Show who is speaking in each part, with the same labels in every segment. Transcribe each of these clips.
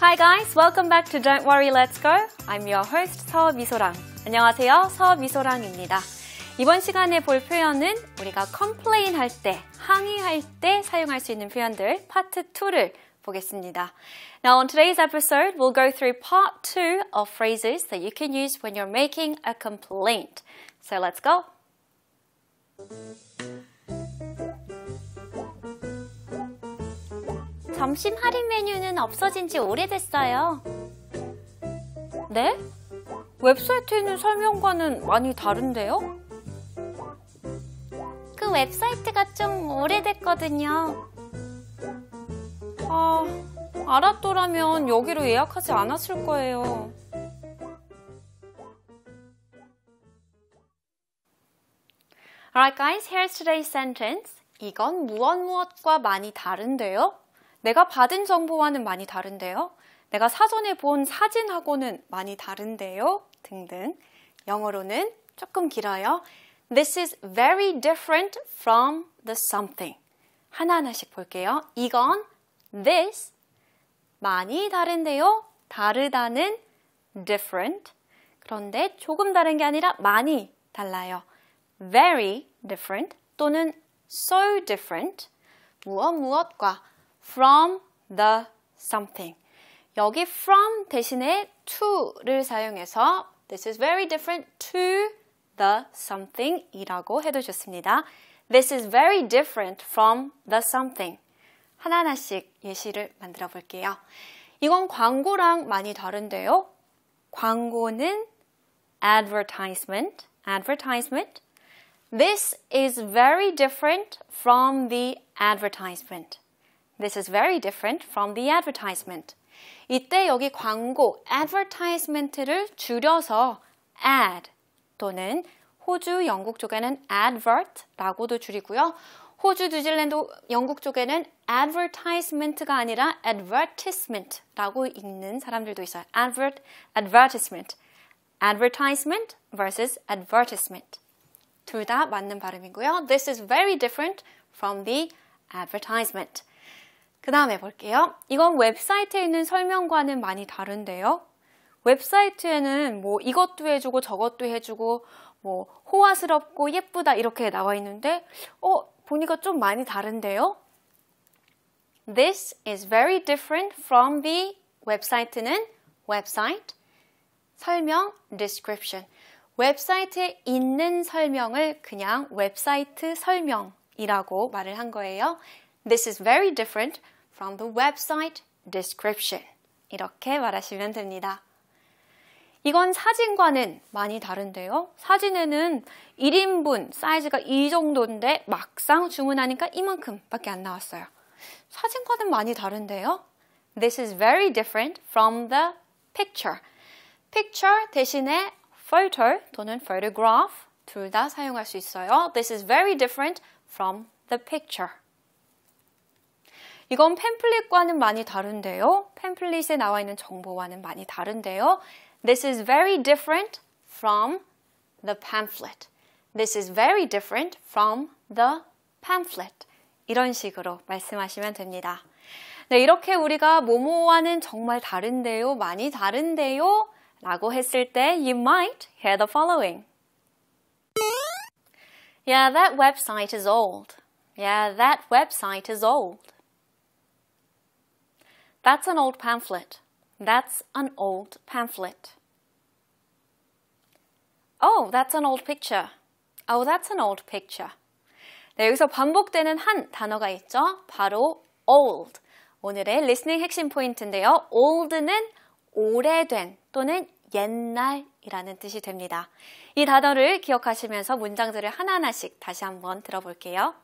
Speaker 1: Hi guys, welcome back to Don't Worry, Let's Go. I'm your host 서미소랑. 안녕하세요, 서미소랑입니다. 이번 시간에 볼 표현은 우리가 complain 할 때, 항의할 때 사용할 수 있는 표현들 파트 2를 보겠습니다. Now on today's episode, we'll go through part 2 of phrases that you can use when you're making a complaint. So let's go. 점심 할인 메뉴는 없어진 지 오래됐어요. 네? 웹사이트에 있는 설명과는 많이 다른데요? 그 웹사이트가 좀 오래됐거든요. 아, 알았더라면 여기로 예약하지 않았을 거예요. 알 l r i g h t guys, here's today's sentence. 이건 무엇 무엇과 많이 다른데요? 내가 받은 정보와는 많이 다른데요. 내가 사전에 본 사진하고는 많이 다른데요. 등등. 영어로는 조금 길어요. This is very different from the something. 하나하나씩 볼게요. 이건 this 많이 다른데요. 다르다는 different. 그런데 조금 다른 게 아니라 많이 달라요. very different 또는 so different. 무엇 무엇과 from the something. 여기 from 대신에 to를 사용해서 This is very different to the something 이라고 해도 좋습니다. This is very different from the something. 하나하나씩 예시를 만들어 볼게요. 이건 광고랑 많이 다른데요. 광고는 advertisement, advertisement. This is very different from the advertisement. This is very different from the advertisement. 이때 여기 광고, advertisement를 줄여서 ad 또는 호주, 영국 쪽에는 advert라고도 줄이고요. 호주, 뉴질랜드, 영국 쪽에는 advertisement가 아니라 advertisement라고 읽는 사람들도 있어요. advert, advertisement. advertisement versus advertisement. 둘 다 맞는 발음이고요. This is very different from the advertisement. 그 다음에 볼게요. 이건 웹사이트에 있는 설명과는 많이 다른데요. 웹사이트에는 뭐 이것도 해주고 저것도 해주고 뭐 호화스럽고 예쁘다 이렇게 나와 있는데 어 보니까 좀 많이 다른데요. This is very different from the 웹사이트는 w e b s 설명 description 웹사이트에 있는 설명을 그냥 웹사이트 설명이라고 말을 한 거예요. This is very different from the website description. 이렇게 말하시면 됩니다. 이건 사진과는 많이 다른데요. 사진에는 1인분 사이즈가 이 정도인데 막상 주문하니까 이만큼밖에 안 나왔어요. 사진과는 많이 다른데요. This is very different from the picture. picture 대신에 photo 또는 photograph 둘 다 사용할 수 있어요. This is very different from the picture. 이건 팸플릿과는 많이 다른데요. 팸플릿에 나와 있는 정보와는 많이 다른데요. This is very different from the pamphlet. This is very different from the pamphlet. 이런 식으로 말씀하시면 됩니다. 네, 이렇게 우리가 모모와는 정말 다른데요, 많이 다른데요 라고 했을 때 you might hear the following. Yeah, that website is old. Yeah, that website is old. That's an old pamphlet. That's an old pamphlet. Oh, that's an old picture. Oh, that's an old picture. 네, 여기서 반복되는 한 단어가 있죠. 바로 old. 오늘의 리스닝 핵심 포인트인데요. old는 오래된 또는 옛날이라는 뜻이 됩니다. 이 단어를 기억하시면서 문장들을 하나하나씩 다시 한번 들어볼게요.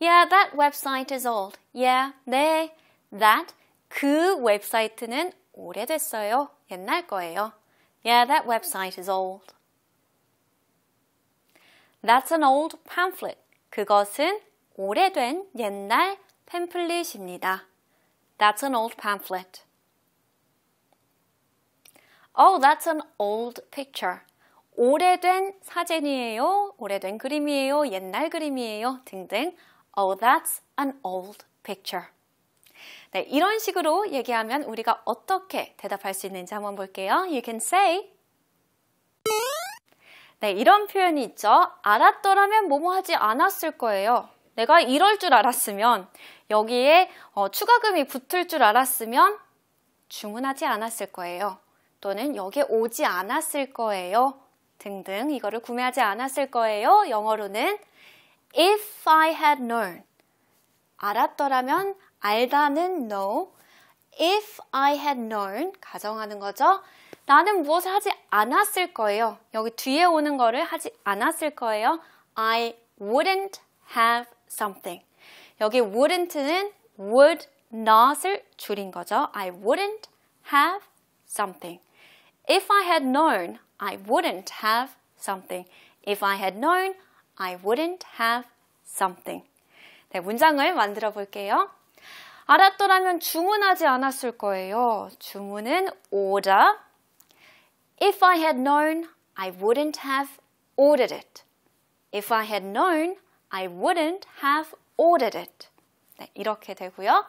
Speaker 1: Yeah, that website is old. Yeah, 네. That 그 웹사이트는 오래됐어요. 옛날 거예요. Yeah, that website is old. That's an old pamphlet. 그것은 오래된 옛날 팸플릿입니다. That's an old pamphlet. Oh, that's an old picture. 오래된 사진이에요. 오래된 그림이에요. 옛날 그림이에요. 등등. Oh, that's an old picture. 네, 이런 식으로 얘기하면 우리가 어떻게 대답할 수 있는지 한번 볼게요. You can say 네, 이런 표현이 있죠. 알았더라면 뭐 뭐 하지 않았을 거예요. 내가 이럴 줄 알았으면 여기에 어, 추가금이 붙을 줄 알았으면 주문하지 않았을 거예요. 또는 여기에 오지 않았을 거예요. 등등 이거를 구매하지 않았을 거예요. 영어로는 if I had known 알았더라면 알다는 know. If I had known 가정하는 거죠. 나는 무엇을 하지 않았을 거예요. 여기 뒤에 오는 거를 하지 않았을 거예요. I wouldn't have something. 여기 wouldn't는 would not을 줄인 거죠. I wouldn't have something. If I had known, I wouldn't have something. If I had known, I wouldn't have something. 네, 문장을 만들어 볼게요. 알았더라면 주문하지 않았을 거예요. 주문은 order. If I had known, I wouldn't have ordered it. If I had known, I wouldn't have ordered it. 네, 이렇게 되고요.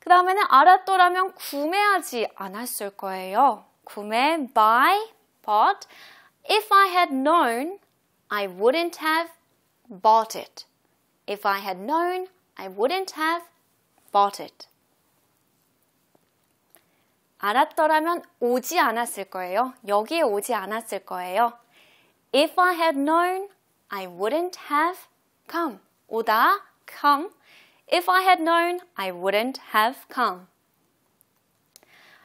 Speaker 1: 그 다음에는 알았더라면 구매하지 않았을 거예요. 구매 buy, bought. If I had known, I wouldn't have bought it. If I had known, I wouldn't have bought it. 알았더라면 오지 않았을 거예요. 여기에 오지 않았을 거예요. If I had known, I wouldn't have come. 오다, come. If I had known, I wouldn't have come.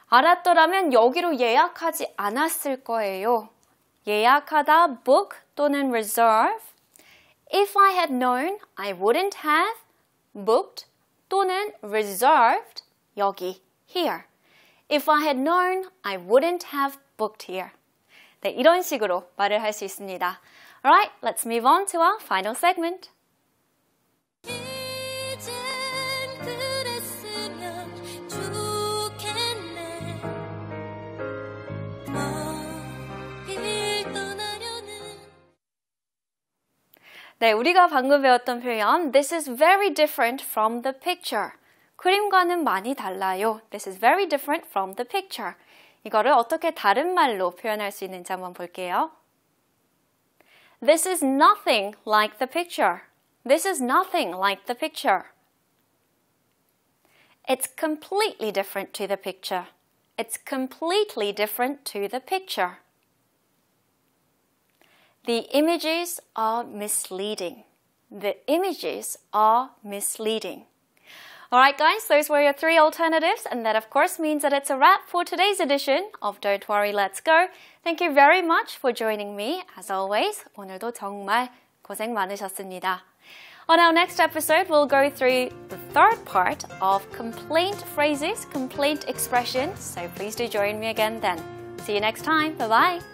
Speaker 1: 알았더라면 여기로 예약하지 않았을 거예요. 예약하다, book 또는 reserve. If I had known, I wouldn't have booked 또는 reserved 여기 here. If I had known, I wouldn't have booked here. 네, 이런 식으로 말을 할 수 있습니다. Alright, let's move on to our final segment. 네, 우리가 방금 배웠던 표현 This is very different from the picture. 그림과는 많이 달라요. This is very different from the picture. 이거를 어떻게 다른 말로 표현할 수 있는지 한번 볼게요. This is nothing like the picture. This is nothing like the picture. It's completely different to the picture. It's completely different to the picture. The images are misleading. The images are misleading. Alright guys, those were your three alternatives and that of course means that it's a wrap for today's edition of Don't Worry Let's Go. Thank you very much for joining me as always. 오늘도 정말 고생 많으셨습니다. On our next episode, we'll go through the third part of complaint phrases, complaint expressions, so please do join me again then. See you next time. Bye bye.